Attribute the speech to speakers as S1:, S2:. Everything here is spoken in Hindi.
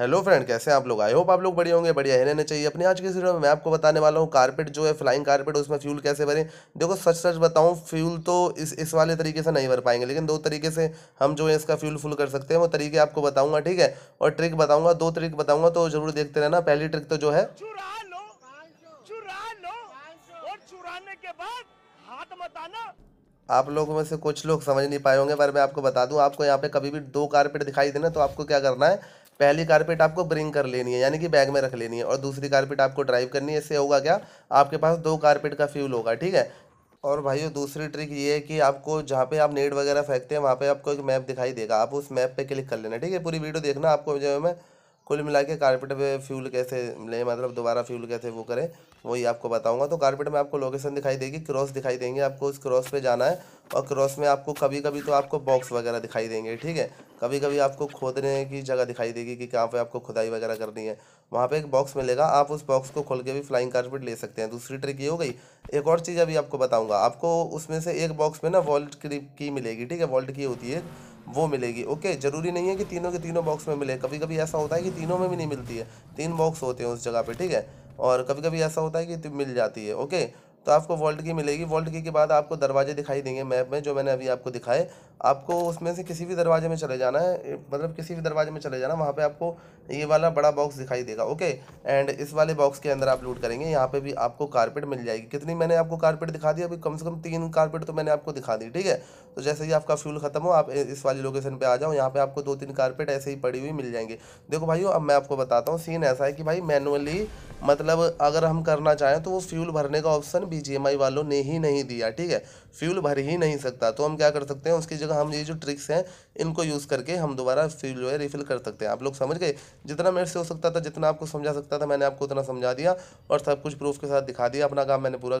S1: हेलो फ्रेंड कैसे आप लोग आई होप आप लोग बढ़िया होंगे बढ़िया रहने चाहिए अपने आज के वीडियो में मैं आपको बताने वाला हूँ कारपेट जो है फ्लाइंग कारपेट उसमें फ्यूल कैसे भरें देखो सच सच बताऊँ फ्यूल तो इस इस वाले तरीके से नहीं भर पाएंगे लेकिन दो तरीके से हम जो है इसका फ्यूल फुल कर सकते हैं वो तरीके आपको बताऊँगा ठीक है और ट्रिक बताऊँगा दो ट्रिक बताऊँगा तो जरूर देखते रहना पहली ट्रिक तो जो है आप लोगों में से कुछ लोग समझ नहीं पाए होंगे पर मैं आपको बता दूं आपको यहाँ पे कभी भी दो कारपेट दिखाई देना तो आपको क्या करना है पहली कारपेट आपको ब्रिंग कर लेनी है यानी कि बैग में रख लेनी है और दूसरी कारपेट आपको ड्राइव करनी है इससे होगा क्या आपके पास दो कारपेट का फ्यूल होगा ठीक है और भाइयों दूसरी ट्रिक ये है कि आपको जहाँ पे आप नेट वगैरह फेंकते हैं वहाँ पे आपको एक मैप दिखाई देगा आप उस मैप पे क्लिक कर लेना ठीक है पूरी वीडियो देखना आपको जो है मैं कुल मिला के कारपेट पर फ्यूल कैसे लें मतलब दोबारा फ्यूल कैसे वो करें वही आपको बताऊंगा तो कारपेट में आपको लोकेशन दिखाई देगी क्रॉस दिखाई देंगे आपको उस क्रॉस पे जाना है और क्रॉस में आपको कभी कभी तो आपको बॉक्स वगैरह दिखाई देंगे ठीक है कभी कभी आपको खोदने की जगह दिखाई देगी कि कहाँ पे आपको खुदाई वगैरह करनी है वहाँ पे एक बॉक्स मिलेगा आप उस बॉक्स को खोल के भी फ्लाइंग कारपेट ले सकते हैं दूसरी ट्रिक ये हो गई एक और चीज़ अभी आपको बताऊँगा आपको उसमें से एक बॉक्स में ना वॉल्ट की मिलेगी ठीक है वॉल्ट की होती है वो मिलेगी ओके ज़रूरी नहीं है कि तीनों के तीनों बॉक्स में मिले कभी कभी ऐसा होता है कि तीनों में भी नहीं मिलती है तीन बॉक्स होते हैं उस जगह पर ठीक है और कभी कभी ऐसा होता है कि मिल जाती है ओके तो आपको वॉल्ट की मिलेगी वॉल्ट की के बाद आपको दरवाजे दिखाई देंगे मैप में जो मैंने अभी आपको दिखाए आपको उसमें से किसी भी दरवाजे में चले जाना है मतलब किसी भी दरवाजे में चले जाना वहाँ पे आपको ये वाला बड़ा बॉक्स दिखाई देगा ओके एंड इस वाले बॉक्स के अंदर आप लूट करेंगे यहाँ पे भी आपको कारपेट मिल जाएगी कितनी मैंने आपको कारपेट दिखा दी अभी कम से कम तीन कारपेट तो मैंने आपको दिखा दी ठीक है तो जैसे ही आपका फ्यूल खत्म हो आप इस वाली लोकेशन पर आ जाओ यहाँ पर आपको दो तीन कारपेट ऐसे ही पड़ी हुई मिल जाएंगे देखो भाई अब मैं आपको बताता हूँ सीन ऐसा है कि भाई मैनुअली मतलब अगर हम करना चाहें तो वो फ्यूल भरने का ऑप्शन बी वालों ने ही नहीं दिया ठीक है फ्यूल भर ही नहीं सकता तो हम क्या कर सकते हैं उसकी जगह हम ये जो ट्रिक्स हैं इनको यूज़ करके हम दोबारा फ्यूल जो है रिफिल कर सकते हैं आप लोग समझ गए जितना मेरे से हो सकता था जितना आपको समझा सकता था मैंने आपको उतना समझा दिया और सब कुछ प्रूफ के साथ दिखा दिया अपना काम मैंने पूरा